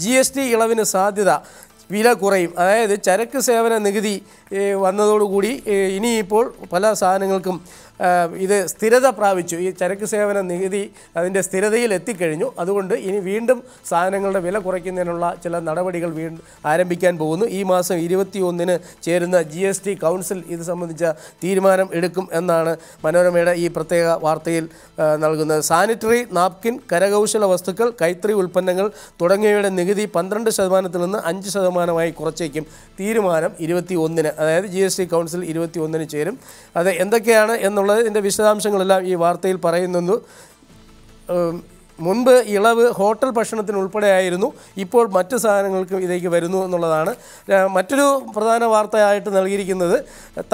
G S T ഇളവിന് സാധ്യത വില കുറയും അതായത് ചരക്ക് സേവന നികുതി വന്നതോടുകൂടി ഇനിയിപ്പോൾ പല സാധനങ്ങൾക്കും ഇത് സ്ഥിരത പ്രാപിച്ചു ഈ ചരക്ക് സേവന നികുതി അതിൻ്റെ സ്ഥിരതയിൽ എത്തിക്കഴിഞ്ഞു അതുകൊണ്ട് ഇനി വീണ്ടും സാധനങ്ങളുടെ വില കുറയ്ക്കുന്നതിനുള്ള ചില നടപടികൾ വീണ്ടും ആരംഭിക്കാൻ പോകുന്നു ഈ മാസം ഇരുപത്തി ഒന്നിന് ചേരുന്ന ജി എസ് ടി കൗൺസിൽ ഇത് സംബന്ധിച്ച തീരുമാനം എടുക്കും എന്നാണ് മനോരമയുടെ ഈ പ്രത്യേക വാർത്തയിൽ നൽകുന്നത് സാനിറ്ററി നാപ്കിൻ കരകൗശല വസ്തുക്കൾ കൈത്തറി ഉൽപ്പന്നങ്ങൾ തുടങ്ങിയവയുടെ നികുതി പന്ത്രണ്ട് ശതമാനത്തിൽ നിന്ന് അഞ്ച് ശതമാനമായി കുറച്ചേക്കും തീരുമാനം ഇരുപത്തി ഒന്നിന് അതായത് ജി എസ് ടി കൗൺസിൽ ഇരുപത്തി ഒന്നിന് ചേരും അത് എന്തൊക്കെയാണ് എന്നുള്ള എന്നുള്ളത് ഇതിൻ്റെ വിശദാംശങ്ങളെല്ലാം ഈ വാർത്തയിൽ പറയുന്നുണ്ട് മുൻപ് ഇളവ് ഹോട്ടൽ ഭക്ഷണത്തിന് ഉൾപ്പെടെയായിരുന്നു ഇപ്പോൾ മറ്റ് സാധനങ്ങൾക്കും ഇതിലേക്ക് വരുന്നു എന്നുള്ളതാണ് മറ്റൊരു പ്രധാന വാർത്തയായിട്ട് നൽകിയിരിക്കുന്നത്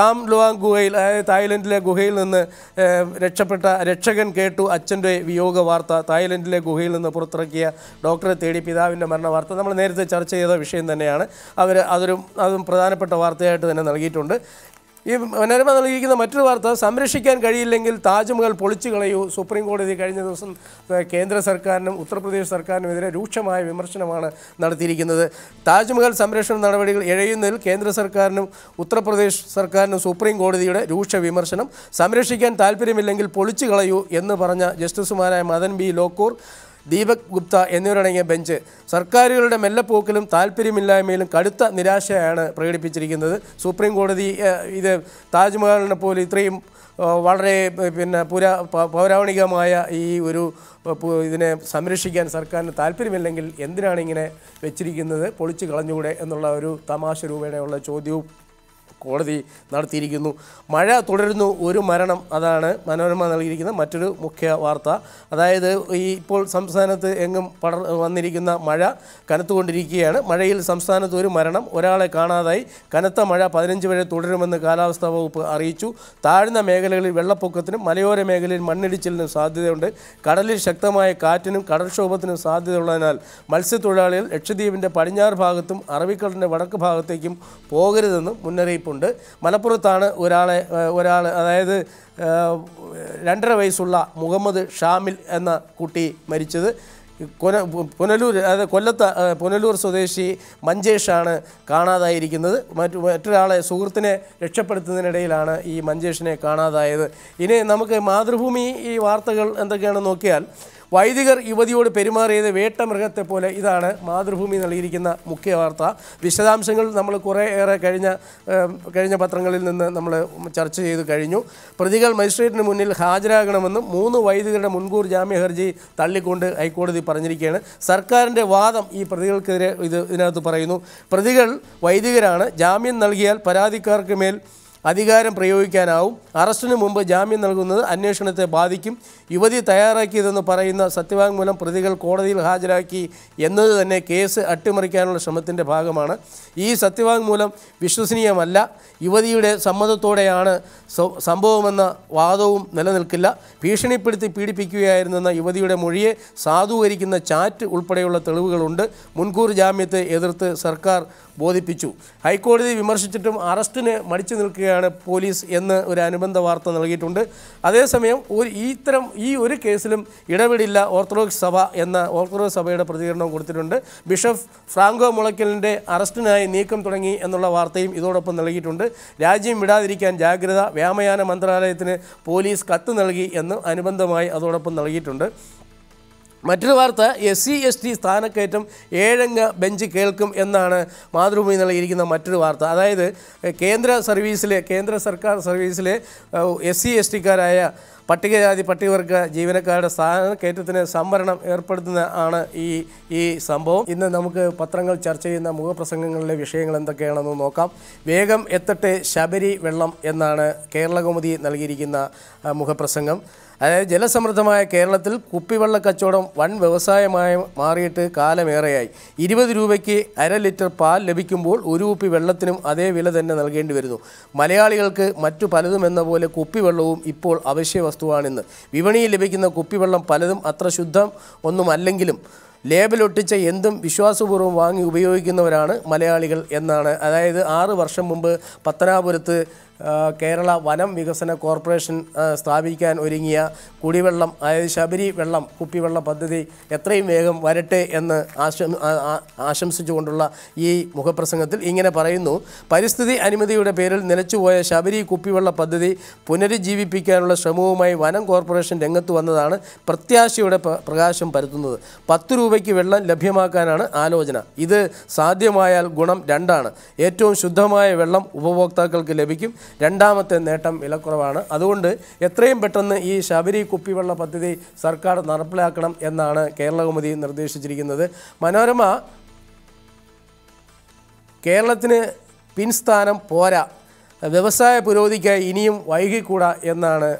താം ലുവാങ് ഗുഹയിൽ അതായത് തായ്ലൻഡിലെ ഗുഹയിൽ നിന്ന് രക്ഷപ്പെട്ട രക്ഷകൻ കേട്ടു അച്ഛൻ്റെ വിയോഗ വാർത്ത തായ്ലൻഡിലെ ഗുഹയിൽ നിന്ന് പുറത്തിറക്കിയ ഡോക്ടറെ തേടി പിതാവിൻ്റെ മരണ വാർത്ത നമ്മൾ നേരത്തെ ചർച്ച ചെയ്ത വിഷയം തന്നെയാണ് അവർ അതൊരു അതും പ്രധാനപ്പെട്ട വാർത്തയായിട്ട് തന്നെ നൽകിയിട്ടുണ്ട് ഈ മനോരമ നൽകിയിരിക്കുന്ന മറ്റൊരു വാർത്ത സംരക്ഷിക്കാൻ കഴിയില്ലെങ്കിൽ താജ്മഹൽ പൊളിച്ചു കളയൂ സുപ്രീം കോടതി കഴിഞ്ഞ ദിവസം കേന്ദ്ര സർക്കാരിനും ഉത്തർപ്രദേശ് സർക്കാരിനും എതിരെ രൂക്ഷമായ വിമർശനമാണ് നടത്തിയിരിക്കുന്നത് താജ്മഹൽ സംരക്ഷണ നടപടികൾ എഴയുന്നതിൽ കേന്ദ്ര സർക്കാരിനും ഉത്തർപ്രദേശ് സർക്കാരിനും സുപ്രീം കോടതിയുടെ രൂക്ഷ വിമർശനം സംരക്ഷിക്കാൻ താല്പര്യമില്ലെങ്കിൽ പൊളിച്ചു കളയൂ എന്ന് പറഞ്ഞ ജസ്റ്റിസുമാരായ മദൻ ബി ലോക്കൂർ ദീപക് ഗുപ്ത എന്നിവരടങ്ങിയ ബെഞ്ച് സർക്കാരുകളുടെ മെല്ലപ്പോക്കിലും താല്പര്യമില്ലായ്മയിലും കടുത്ത നിരാശയാണ് പ്രകടിപ്പിച്ചിരിക്കുന്നത് സുപ്രീം കോടതി ഇത് താജ്മഹലിനെ പോലെ ഇത്രയും വളരെ പിന്നെ പുരാ പൗരാണികമായ ഈ ഒരു ഇതിനെ സംരക്ഷിക്കാൻ സർക്കാരിന് താല്പര്യമില്ലെങ്കിൽ എന്തിനാണ് ഇങ്ങനെ വെച്ചിരിക്കുന്നത് പൊളിച്ചു കളഞ്ഞുകൂടെ എന്നുള്ള ഒരു തമാശ രൂപേണയുള്ള ചോദ്യവും കോടതി നടത്തിയിരിക്കുന്നു മഴ തുടരുന്നു ഒരു മരണം അതാണ് മനോരമ നൽകിയിരിക്കുന്ന മറ്റൊരു മുഖ്യ വാർത്ത അതായത് ഈ ഇപ്പോൾ സംസ്ഥാനത്ത് എങ്ങും പട വന്നിരിക്കുന്ന മഴ കനത്തുകൊണ്ടിരിക്കുകയാണ് മഴയിൽ സംസ്ഥാനത്ത് ഒരു മരണം ഒരാളെ കാണാതായി കനത്ത മഴ പതിനഞ്ച് വരെ തുടരുമെന്ന് കാലാവസ്ഥാ വകുപ്പ് അറിയിച്ചു താഴ്ന്ന മേഖലകളിൽ വെള്ളപ്പൊക്കത്തിനും മലയോര മേഖലയിൽ മണ്ണിടിച്ചിലിനും സാധ്യതയുണ്ട് കടലിൽ ശക്തമായ കാറ്റിനും കടൽക്ഷോഭത്തിനും സാധ്യതയുള്ളതിനാൽ മത്സ്യത്തൊഴിലാളികൾ ലക്ഷദ്വീപിൻ്റെ പടിഞ്ഞാറ് ഭാഗത്തും അറബിക്കടലിൻ്റെ വടക്ക് ഭാഗത്തേക്കും പോകരുതെന്ന് മുന്നറിയിപ്പുണ്ട് ഉണ്ട് മലപ്പുറത്താണ് ഒരാളെ ഒരാൾ അതായത് രണ്ടര വയസ്സുള്ള മുഹമ്മദ് ഷാമിൽ എന്ന കുട്ടി മരിച്ചത് കൊന പുനലൂർ അതായത് കൊല്ലത്ത് പുനലൂർ സ്വദേശി മഞ്ചേഷാണ് കാണാതായിരിക്കുന്നത് മറ്റു മറ്റൊരാളെ സുഹൃത്തിനെ രക്ഷപ്പെടുത്തുന്നതിനിടയിലാണ് ഈ മഞ്ചേഷിനെ കാണാതായത് ഇനി നമുക്ക് മാതൃഭൂമി ഈ വാർത്തകൾ എന്തൊക്കെയാണ് നോക്കിയാൽ വൈദികർ യുവതിയോട് പെരുമാറിയത് വേട്ടമൃഗത്തെ പോലെ ഇതാണ് മാതൃഭൂമി നൽകിയിരിക്കുന്ന മുഖ്യ വാർത്ത വിശദാംശങ്ങൾ നമ്മൾ കുറേ ഏറെ കഴിഞ്ഞ കഴിഞ്ഞ പത്രങ്ങളിൽ നിന്ന് നമ്മൾ ചർച്ച ചെയ്ത് കഴിഞ്ഞു പ്രതികൾ മജിസ്ട്രേറ്റിന് മുന്നിൽ ഹാജരാകണമെന്നും മൂന്ന് വൈദികരുടെ മുൻകൂർ ജാമ്യ ഹർജി തള്ളിക്കൊണ്ട് ഹൈക്കോടതി പറഞ്ഞിരിക്കുകയാണ് സർക്കാരിൻ്റെ വാദം ഈ പ്രതികൾക്കെതിരെ ഇത് ഇതിനകത്ത് പറയുന്നു പ്രതികൾ വൈദികരാണ് ജാമ്യം നൽകിയാൽ പരാതിക്കാർക്ക് മേൽ അധികാരം പ്രയോഗിക്കാനാവും അറസ്റ്റിന് മുമ്പ് ജാമ്യം നൽകുന്നത് അന്വേഷണത്തെ ബാധിക്കും യുവതി തയ്യാറാക്കിയതെന്ന് പറയുന്ന സത്യവാങ്മൂലം പ്രതികൾ കോടതിയിൽ ഹാജരാക്കി എന്നത് തന്നെ കേസ് അട്ടിമറിക്കാനുള്ള ശ്രമത്തിൻ്റെ ഭാഗമാണ് ഈ സത്യവാങ്മൂലം വിശ്വസനീയമല്ല യുവതിയുടെ സമ്മതത്തോടെയാണ് സംഭവമെന്ന വാദവും നിലനിൽക്കില്ല ഭീഷണിപ്പെടുത്തി പീഡിപ്പിക്കുകയായിരുന്നെന്ന യുവതിയുടെ മൊഴിയെ സാധൂകരിക്കുന്ന ചാറ്റ് ഉൾപ്പെടെയുള്ള തെളിവുകളുണ്ട് മുൻകൂർ ജാമ്യത്തെ എതിർത്ത് സർക്കാർ ബോധിപ്പിച്ചു ഹൈക്കോടതി വിമർശിച്ചിട്ടും അറസ്റ്റിന് മടിച്ചു നിൽക്കുകയാണ് പോലീസ് എന്ന് ഒരു അനുബന്ധ വാർത്ത നൽകിയിട്ടുണ്ട് അതേസമയം ഒരു ഇത്തരം ഈ ഒരു കേസിലും ഇടപെടില്ല ഓർത്തഡോക്സ് സഭ എന്ന ഓർത്തഡോക്സ് സഭയുടെ പ്രതികരണം കൊടുത്തിട്ടുണ്ട് ബിഷപ്പ് ഫ്രാങ്കോ മുളയ്ക്കലിൻ്റെ അറസ്റ്റിനായി നീക്കം തുടങ്ങി എന്നുള്ള വാർത്തയും ഇതോടൊപ്പം നൽകിയിട്ടുണ്ട് രാജ്യം വിടാതിരിക്കാൻ ജാഗ്രത വ്യോമയാന മന്ത്രാലയത്തിന് പോലീസ് കത്ത് നൽകി എന്ന് അനുബന്ധമായി അതോടൊപ്പം നൽകിയിട്ടുണ്ട് മറ്റൊരു വാർത്ത എസ് സി എസ് ടി സ്ഥാനക്കയറ്റം ഏഴംഗ ബെഞ്ച് കേൾക്കും എന്നാണ് മാതൃഭൂമി നൽകിയിരിക്കുന്ന മറ്റൊരു വാർത്ത അതായത് കേന്ദ്ര സർവീസിലെ കേന്ദ്ര സർക്കാർ സർവീസിലെ എസ് സി എസ് ടിക്കാരായ പട്ടികജാതി പട്ടികവർഗ ജീവനക്കാരുടെ സ്ഥാനക്കയറ്റത്തിന് സംവരണം ഏർപ്പെടുത്തുന്ന ആണ് ഈ ഈ സംഭവം ഇന്ന് നമുക്ക് പത്രങ്ങൾ ചർച്ച ചെയ്യുന്ന മുഖപ്രസംഗങ്ങളിലെ വിഷയങ്ങൾ എന്തൊക്കെയാണെന്ന് നോക്കാം വേഗം എത്തട്ടെ ശബരി വെള്ളം എന്നാണ് കേരളകൗമുദി നൽകിയിരിക്കുന്ന മുഖപ്രസംഗം അതായത് ജലസമൃദ്ധമായ കേരളത്തിൽ കുപ്പിവെള്ള കച്ചവടം വൻ വ്യവസായമായി മാറിയിട്ട് കാലമേറെയായി ഇരുപത് രൂപയ്ക്ക് അര ലിറ്റർ പാൽ ലഭിക്കുമ്പോൾ ഒരു കുപ്പി വെള്ളത്തിനും അതേ വില തന്നെ നൽകേണ്ടി വരുന്നു മലയാളികൾക്ക് മറ്റു പലതും എന്ന പോലെ കുപ്പിവെള്ളവും ഇപ്പോൾ അവശ്യ വസ്തുവാണിന്ന് വിപണിയിൽ ലഭിക്കുന്ന കുപ്പിവെള്ളം പലതും അത്ര ശുദ്ധം ഒന്നുമല്ലെങ്കിലും ലേബലൊട്ടിച്ച എന്തും വിശ്വാസപൂർവ്വം വാങ്ങി ഉപയോഗിക്കുന്നവരാണ് മലയാളികൾ എന്നാണ് അതായത് ആറ് വർഷം മുമ്പ് പത്തനാപുരത്ത് കേരള വനം വികസന കോർപ്പറേഷൻ സ്ഥാപിക്കാൻ ഒരുങ്ങിയ കുടിവെള്ളം അതായത് ശബരി വെള്ളം കുപ്പിവെള്ള പദ്ധതി എത്രയും വേഗം വരട്ടെ എന്ന് ആശ ആശംസിച്ചുകൊണ്ടുള്ള ഈ മുഖപ്രസംഗത്തിൽ ഇങ്ങനെ പറയുന്നു പരിസ്ഥിതി അനുമതിയുടെ പേരിൽ നിലച്ചുപോയ ശബരി കുപ്പിവെള്ള പദ്ധതി പുനരുജ്ജീവിപ്പിക്കാനുള്ള ശ്രമവുമായി വനം കോർപ്പറേഷൻ രംഗത്ത് വന്നതാണ് പ്രത്യാശയുടെ പ്രകാശം പരത്തുന്നത് പത്ത് രൂപയ്ക്ക് വെള്ളം ലഭ്യമാക്കാനാണ് ആലോചന ഇത് സാധ്യമായാൽ ഗുണം രണ്ടാണ് ഏറ്റവും ശുദ്ധമായ വെള്ളം ഉപഭോക്താക്കൾക്ക് ലഭിക്കും രണ്ടാമത്തെ നേട്ടം വിലക്കുറവാണ് അതുകൊണ്ട് എത്രയും പെട്ടെന്ന് ഈ ശബരി കുപ്പിവെള്ള പദ്ധതി സർക്കാർ നടപ്പിലാക്കണം എന്നാണ് കേരളകൗമുദി നിർദ്ദേശിച്ചിരിക്കുന്നത് മനോരമ കേരളത്തിന് പിൻസ്ഥാനം പോരാ വ്യവസായ പുരോഗതിക്കായി ഇനിയും വൈകിക്കൂടാ എന്നാണ്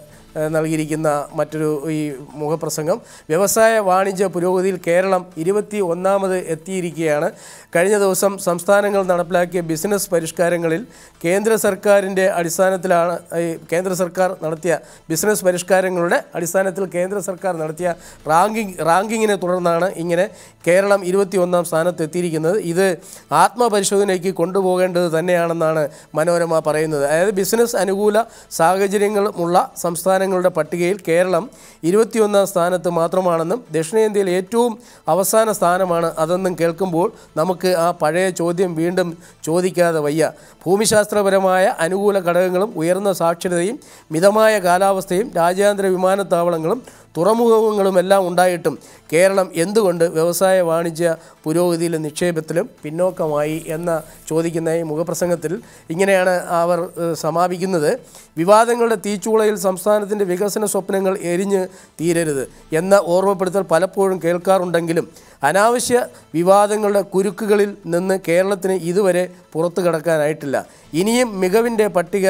നൽകിയിരിക്കുന്ന മറ്റൊരു ഈ മുഖപ്രസംഗം വ്യവസായ വാണിജ്യ പുരോഗതിയിൽ കേരളം ഇരുപത്തി ഒന്നാമത് എത്തിയിരിക്കുകയാണ് കഴിഞ്ഞ ദിവസം സംസ്ഥാനങ്ങൾ നടപ്പിലാക്കിയ ബിസിനസ് പരിഷ്കാരങ്ങളിൽ കേന്ദ്ര സർക്കാരിൻ്റെ അടിസ്ഥാനത്തിലാണ് കേന്ദ്ര സർക്കാർ നടത്തിയ ബിസിനസ് പരിഷ്കാരങ്ങളുടെ അടിസ്ഥാനത്തിൽ കേന്ദ്ര സർക്കാർ നടത്തിയ റാങ്കിങ് റാങ്കിങ്ങിനെ തുടർന്നാണ് ഇങ്ങനെ കേരളം ഇരുപത്തി ഒന്നാം സ്ഥാനത്ത് എത്തിയിരിക്കുന്നത് ഇത് ആത്മപരിശോധനയ്ക്ക് കൊണ്ടുപോകേണ്ടത് തന്നെയാണെന്നാണ് മനോരമ പറയുന്നത് അതായത് ബിസിനസ് അനുകൂല സാഹചര്യങ്ങളുമുള്ള സംസ്ഥാനങ്ങൾ സംസ്ഥാനങ്ങളുടെ പട്ടികയിൽ കേരളം ഇരുപത്തിയൊന്നാം സ്ഥാനത്ത് മാത്രമാണെന്നും ദക്ഷിണേന്ത്യയിൽ ഏറ്റവും അവസാന സ്ഥാനമാണ് അതെന്നും കേൾക്കുമ്പോൾ നമുക്ക് ആ പഴയ ചോദ്യം വീണ്ടും ചോദിക്കാതെ വയ്യ ഭൂമിശാസ്ത്രപരമായ അനുകൂല ഘടകങ്ങളും ഉയർന്ന സാക്ഷരതയും മിതമായ കാലാവസ്ഥയും രാജ്യാന്തര വിമാനത്താവളങ്ങളും തുറമുഖങ്ങളുമെല്ലാം ഉണ്ടായിട്ടും കേരളം എന്തുകൊണ്ട് വ്യവസായ വാണിജ്യ പുരോഗതിയിലും നിക്ഷേപത്തിലും പിന്നോക്കമായി എന്ന ചോദിക്കുന്ന ഈ മുഖപ്രസംഗത്തിൽ ഇങ്ങനെയാണ് അവർ സമാപിക്കുന്നത് വിവാദങ്ങളുടെ തീച്ചൂളയിൽ സംസ്ഥാനത്തിന് കേരളത്തിൻ്റെ വികസന സ്വപ്നങ്ങൾ എരിഞ്ഞ് തീരരുത് എന്ന ഓർമ്മപ്പെടുത്തൽ പലപ്പോഴും കേൾക്കാറുണ്ടെങ്കിലും അനാവശ്യ വിവാദങ്ങളുടെ കുരുക്കുകളിൽ നിന്ന് കേരളത്തിന് ഇതുവരെ പുറത്തു കടക്കാനായിട്ടില്ല ഇനിയും മികവിൻ്റെ പട്ടിക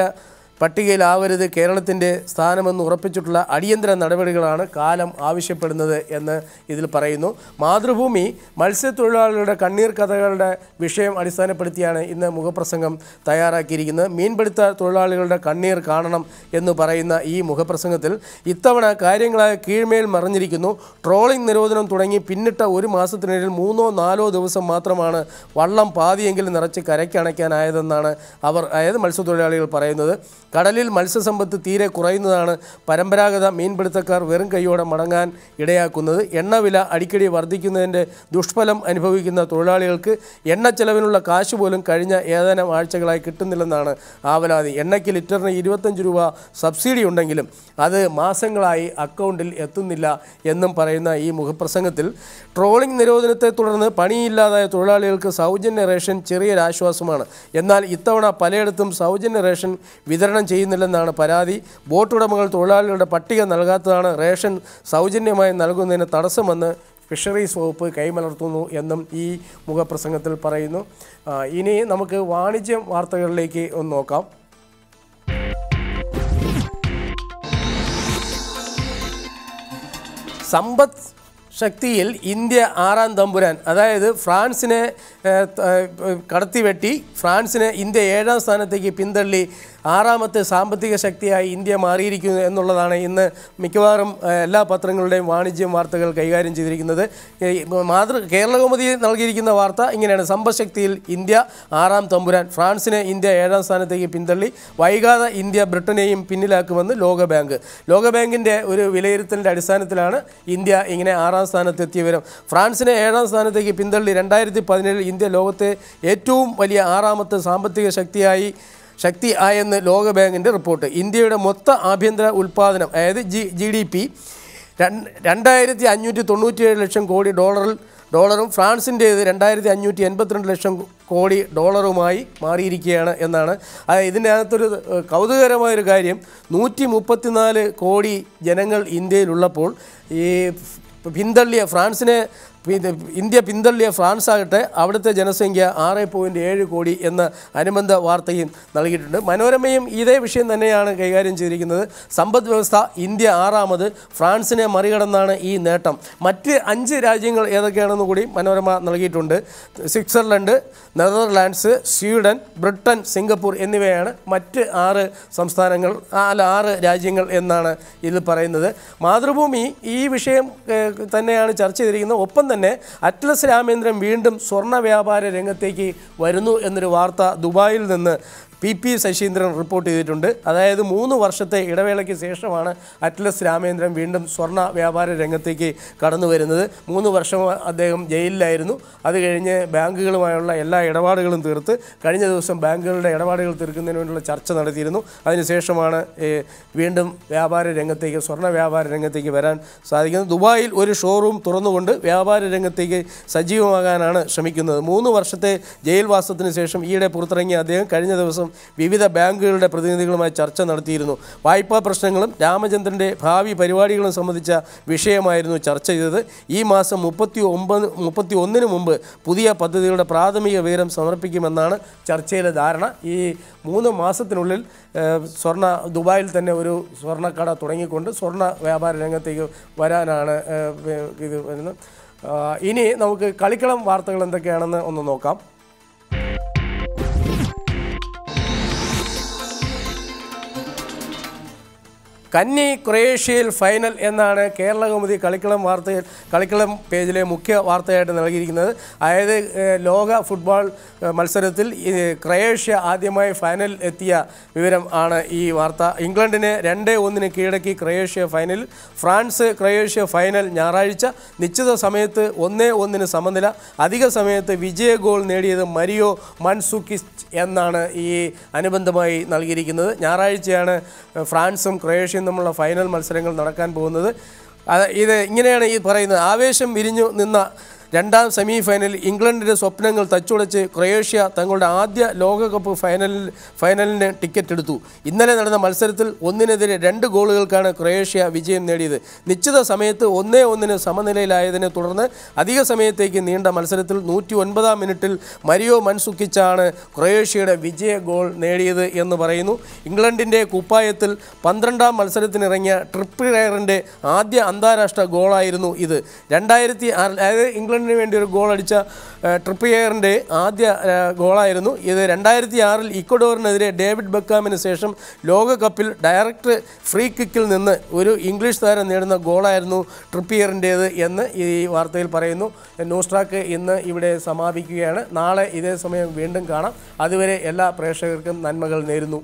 പട്ടികയിലാവരുത് കേരളത്തിൻ്റെ സ്ഥാനമെന്ന് ഉറപ്പിച്ചിട്ടുള്ള അടിയന്തര നടപടികളാണ് കാലം ആവശ്യപ്പെടുന്നത് എന്ന് ഇതിൽ പറയുന്നു മാതൃഭൂമി മത്സ്യത്തൊഴിലാളികളുടെ കണ്ണീർ കഥകളുടെ വിഷയം അടിസ്ഥാനപ്പെടുത്തിയാണ് ഇന്ന് മുഖപ്രസംഗം തയ്യാറാക്കിയിരിക്കുന്നത് മീൻപിടുത്ത തൊഴിലാളികളുടെ കണ്ണീർ കാണണം എന്ന് പറയുന്ന ഈ മുഖപ്രസംഗത്തിൽ ഇത്തവണ കാര്യങ്ങളായ കീഴ്മേൽ മറിഞ്ഞിരിക്കുന്നു ട്രോളിംഗ് നിരോധനം തുടങ്ങി പിന്നിട്ട ഒരു മാസത്തിനിടയിൽ മൂന്നോ നാലോ ദിവസം മാത്രമാണ് വള്ളം പാതിയെങ്കിലും നിറച്ച് കരയ്ക്കണയ്ക്കാനായതെന്നാണ് അവർ അതായത് മത്സ്യത്തൊഴിലാളികൾ പറയുന്നത് കടലിൽ മത്സ്യസമ്പത്ത് തീരെ കുറയുന്നതാണ് പരമ്പരാഗത മീൻപിടുത്തക്കാർ വെറും കൈയോടെ മടങ്ങാൻ ഇടയാക്കുന്നത് എണ്ണവില അടിക്കടി വർദ്ധിക്കുന്നതിൻ്റെ ദുഷ്ഫലം അനുഭവിക്കുന്ന തൊഴിലാളികൾക്ക് എണ്ണ ചെലവിനുള്ള കാശ് പോലും കഴിഞ്ഞ ഏതാനും ആഴ്ചകളായി കിട്ടുന്നില്ലെന്നാണ് ആവലാതി എണ്ണയ്ക്ക് ലിറ്ററിന് ഇരുപത്തഞ്ച് രൂപ സബ്സിഡി ഉണ്ടെങ്കിലും അത് മാസങ്ങളായി അക്കൗണ്ടിൽ എത്തുന്നില്ല എന്നും പറയുന്ന ഈ മുഖപ്രസംഗത്തിൽ ട്രോളിംഗ് നിരോധനത്തെ തുടർന്ന് പണിയില്ലാതായ തൊഴിലാളികൾക്ക് സൗജന്യ റേഷൻ ചെറിയൊരാശ്വാസമാണ് എന്നാൽ ഇത്തവണ പലയിടത്തും സൗജന്യ റേഷൻ വിതരണം വിതരണം ചെയ്യുന്നില്ലെന്നാണ് പരാതി ബോട്ടുടമകൾ തൊഴിലാളികളുടെ പട്ടിക നൽകാത്തതാണ് റേഷൻ സൗജന്യമായി നൽകുന്നതിന് തടസ്സമെന്ന് ഫിഷറീസ് വകുപ്പ് കൈമലർത്തുന്നു എന്നും ഈ മുഖപ്രസംഗത്തിൽ പറയുന്നു ഇനി നമുക്ക് വാണിജ്യ വാർത്തകളിലേക്ക് ഒന്ന് നോക്കാം സമ്പദ് ശക്തിയിൽ ഇന്ത്യ ആറാം തമ്പുരാൻ അതായത് ഫ്രാൻസിനെ കടത്തിവെട്ടി ഫ്രാൻസിനെ ഇന്ത്യ ഏഴാം സ്ഥാനത്തേക്ക് പിന്തള്ളി ആറാമത്തെ സാമ്പത്തിക ശക്തിയായി ഇന്ത്യ മാറിയിരിക്കുന്നു എന്നുള്ളതാണ് ഇന്ന് മിക്കവാറും എല്ലാ പത്രങ്ങളുടെയും വാണിജ്യം വാർത്തകൾ കൈകാര്യം ചെയ്തിരിക്കുന്നത് മാതൃ കേരളകൗമുദി നൽകിയിരിക്കുന്ന വാർത്ത ഇങ്ങനെയാണ് സമ്പശക്തിയിൽ ഇന്ത്യ ആറാം തമ്പുരാൻ ഫ്രാൻസിനെ ഇന്ത്യ ഏഴാം സ്ഥാനത്തേക്ക് പിന്തള്ളി വൈകാതെ ഇന്ത്യ ബ്രിട്ടനെയും പിന്നിലാക്കുമെന്ന് ലോകബാങ്ക് ലോകബാങ്കിൻ്റെ ഒരു വിലയിരുത്തലിൻ്റെ അടിസ്ഥാനത്തിലാണ് ഇന്ത്യ ഇങ്ങനെ ആറാം സ്ഥാനത്തെത്തിയ വിവരം ഫ്രാൻസിനെ ഏഴാം സ്ഥാനത്തേക്ക് പിന്തള്ളി രണ്ടായിരത്തി പതിനേഴിൽ ഇന്ത്യ ലോകത്തെ ഏറ്റവും വലിയ ആറാമത്തെ സാമ്പത്തിക ശക്തിയായി ശക്തി ആയെന്ന് ലോകബാങ്കിൻ്റെ റിപ്പോർട്ട് ഇന്ത്യയുടെ മൊത്ത ആഭ്യന്തര ഉൽപ്പാദനം അതായത് ജി ജി ഡി പി രണ്ടായിരത്തി അഞ്ഞൂറ്റി ലക്ഷം കോടി ഡോളറിൽ ഡോളറും ഫ്രാൻസിൻ്റേത് രണ്ടായിരത്തി അഞ്ഞൂറ്റി എൺപത്തിരണ്ട് ലക്ഷം കോടി ഡോളറുമായി മാറിയിരിക്കുകയാണ് എന്നാണ് ഇതിൻ്റെ അകത്തൊരു കൗതുകകരമായൊരു കാര്യം നൂറ്റി മുപ്പത്തിനാല് കോടി ജനങ്ങൾ ഇന്ത്യയിലുള്ളപ്പോൾ ഈ പിന്തള്ളിയ ഫ്രാൻസിനെ ഇന്ത്യ പിന്തള്ളിയ ഫ്രാൻസ് ആകട്ടെ അവിടുത്തെ ജനസംഖ്യ ആറ് പോയിൻറ്റ് ഏഴ് കോടി എന്ന അനുബന്ധ വാർത്തയും നൽകിയിട്ടുണ്ട് മനോരമയും ഇതേ വിഷയം തന്നെയാണ് കൈകാര്യം ചെയ്തിരിക്കുന്നത് സമ്പദ് വ്യവസ്ഥ ഇന്ത്യ ആറാമത് ഫ്രാൻസിനെ മറികടന്നാണ് ഈ നേട്ടം മറ്റ് അഞ്ച് രാജ്യങ്ങൾ ഏതൊക്കെയാണെന്ന് കൂടി മനോരമ നൽകിയിട്ടുണ്ട് Switzerland Netherlands Sweden Britain Singapore എന്നിവയാണ് മറ്റ് ആറ് സംസ്ഥാനങ്ങൾ അല്ല ആറ് രാജ്യങ്ങൾ എന്നാണ് ഇതിൽ പറയുന്നത് മാതൃഭൂമി ഈ വിഷയം തന്നെയാണ് ചർച്ച ചെയ്തിരിക്കുന്നത് ഒപ്പം തന്നെ അറ്റ്ലസ് രാമേന്ദ്രൻ വീണ്ടും സ്വർണ്ണ വ്യാപാര രംഗത്തേക്ക് വരുന്നു എന്നൊരു വാർത്ത ദുബായിൽ നിന്ന് പി പി ശശീന്ദ്രൻ റിപ്പോർട്ട് ചെയ്തിട്ടുണ്ട് അതായത് മൂന്ന് വർഷത്തെ ഇടവേളയ്ക്ക് ശേഷമാണ് അറ്റ്ലസ് രാമേന്ദ്രൻ വീണ്ടും സ്വർണ്ണ വ്യാപാര രംഗത്തേക്ക് കടന്നു വരുന്നത് മൂന്ന് വർഷം അദ്ദേഹം ജയിലിലായിരുന്നു അത് കഴിഞ്ഞ് ബാങ്കുകളുമായുള്ള എല്ലാ ഇടപാടുകളും തീർത്ത് കഴിഞ്ഞ ദിവസം ബാങ്കുകളുടെ ഇടപാടുകൾ തീർക്കുന്നതിന് വേണ്ടിയുള്ള ചർച്ച നടത്തിയിരുന്നു അതിനുശേഷമാണ് വീണ്ടും വ്യാപാര രംഗത്തേക്ക് സ്വർണ്ണ വ്യാപാര രംഗത്തേക്ക് വരാൻ സാധിക്കുന്നത് ദുബായിൽ ഒരു ഷോറൂം തുറന്നുകൊണ്ട് വ്യാപാര രംഗത്തേക്ക് സജീവമാകാനാണ് ശ്രമിക്കുന്നത് മൂന്ന് വർഷത്തെ ജയിൽവാസത്തിന് ശേഷം ഈയിടെ പുറത്തിറങ്ങിയ അദ്ദേഹം കഴിഞ്ഞ ദിവസം പ്രതിനിധികളും വിവിധ ബാങ്കുകളുടെ പ്രതിനിധികളുമായി ചർച്ച നടത്തിയിരുന്നു വായ്പാ പ്രശ്നങ്ങളും രാമചന്ദ്രൻ്റെ ഭാവി പരിപാടികളും സംബന്ധിച്ച വിഷയമായിരുന്നു ചർച്ച ചെയ്തത് ഈ മാസം മുപ്പത്തി ഒമ്പത് മുപ്പത്തി ഒന്നിന് മുമ്പ് പുതിയ പദ്ധതികളുടെ പ്രാഥമിക വിവരം സമർപ്പിക്കുമെന്നാണ് ചർച്ചയിലെ ധാരണ ഈ മൂന്ന് മാസത്തിനുള്ളിൽ സ്വർണ്ണ ദുബായിൽ തന്നെ ഒരു സ്വർണ്ണക്കട തുടങ്ങിക്കൊണ്ട് സ്വർണ്ണ വ്യാപാര രംഗത്തേക്ക് വരാനാണ് ഇത് വരുന്നത് ഇനി നമുക്ക് കളിക്കളം വാർത്തകൾ എന്തൊക്കെയാണെന്ന് ഒന്ന് നോക്കാം കന്നി ക്രൊയേഷ്യയിൽ ഫൈനൽ എന്നാണ് കേരള കളിക്കളം വാർത്ത കളിക്കളം പേജിലെ മുഖ്യ വാർത്തയായിട്ട് നൽകിയിരിക്കുന്നത് അതായത് ലോക ഫുട്ബോൾ മത്സരത്തിൽ ക്രൊയേഷ്യ ആദ്യമായി ഫൈനൽ എത്തിയ വിവരം ആണ് ഈ വാർത്ത ഇംഗ്ലണ്ടിനെ രണ്ട് ഒന്നിന് കീഴടക്കി Croatia final France Croatia final ഞായറാഴ്ച നിശ്ചിത സമയത്ത് ഒന്നേ ഒന്നിന് സമനില അധിക സമയത്ത് വിജയ ഗോൾ നേടിയത് മരിയോ മൻസുക്കിസ് എന്നാണ് ഈ അനുബന്ധമായി നൽകിയിരിക്കുന്നത് ഞായറാഴ്ചയാണ് ഫ്രാൻസും ക്രൊയേഷ്യ മലേഷ്യയും തമ്മിലുള്ള ഫൈനൽ മത്സരങ്ങൾ നടക്കാൻ പോകുന്നത് ഇത് ഇങ്ങനെയാണ് ഈ പറയുന്നത് ആവേശം വിരിഞ്ഞു നിന്ന രണ്ടാം സെമി ഫൈനലിൽ ഇംഗ്ലണ്ടിൻ്റെ സ്വപ്നങ്ങൾ തച്ചുടച്ച് ക്രൊയേഷ്യ തങ്ങളുടെ ആദ്യ ലോകകപ്പ് ഫൈനലിൽ ഫൈനലിന് ടിക്കറ്റ് എടുത്തു ഇന്നലെ നടന്ന മത്സരത്തിൽ ഒന്നിനെതിരെ രണ്ട് ഗോളുകൾക്കാണ് ക്രൊയേഷ്യ വിജയം നേടിയത് നിശ്ചിത സമയത്ത് ഒന്നേ ഒന്നിന് സമനിലയിലായതിനെ തുടർന്ന് അധിക സമയത്തേക്ക് നീണ്ട മത്സരത്തിൽ നൂറ്റി ഒൻപതാം മിനിറ്റിൽ മരിയോ മൻസുക്കിച്ചാണ് ക്രൊയേഷ്യയുടെ വിജയ ഗോൾ നേടിയത് എന്ന് പറയുന്നു ഇംഗ്ലണ്ടിൻ്റെ കുപ്പായത്തിൽ പന്ത്രണ്ടാം മത്സരത്തിനിറങ്ങിയ ട്രിപ്പിൾ റയറിൻ്റെ ആദ്യ അന്താരാഷ്ട്ര ഗോളായിരുന്നു ഇത് രണ്ടായിരത്തി ഇംഗ്ലണ്ട് ഇംഗ്ലണ്ടിന് വേണ്ടി ഒരു ഗോൾ അടിച്ച ട്രിപ്പിയറിൻ്റെ ആദ്യ ഗോളായിരുന്നു ഇത് രണ്ടായിരത്തി ആറിൽ ഇക്വഡോറിനെതിരെ ഡേവിഡ് ബക്കാമിന് ശേഷം ലോകകപ്പിൽ ഡയറക്റ്റ് ഫ്രീ കിക്കിൽ നിന്ന് ഒരു ഇംഗ്ലീഷ് താരം നേടുന്ന ഗോളായിരുന്നു ട്രിപ്പിയറിൻ്റേത് എന്ന് ഈ വാർത്തയിൽ പറയുന്നു ന്യൂസ്ട്രാക്ക് ഇന്ന് ഇവിടെ സമാപിക്കുകയാണ് നാളെ ഇതേ സമയം വീണ്ടും കാണാം അതുവരെ എല്ലാ പ്രേക്ഷകർക്കും നന്മകൾ നേരുന്നു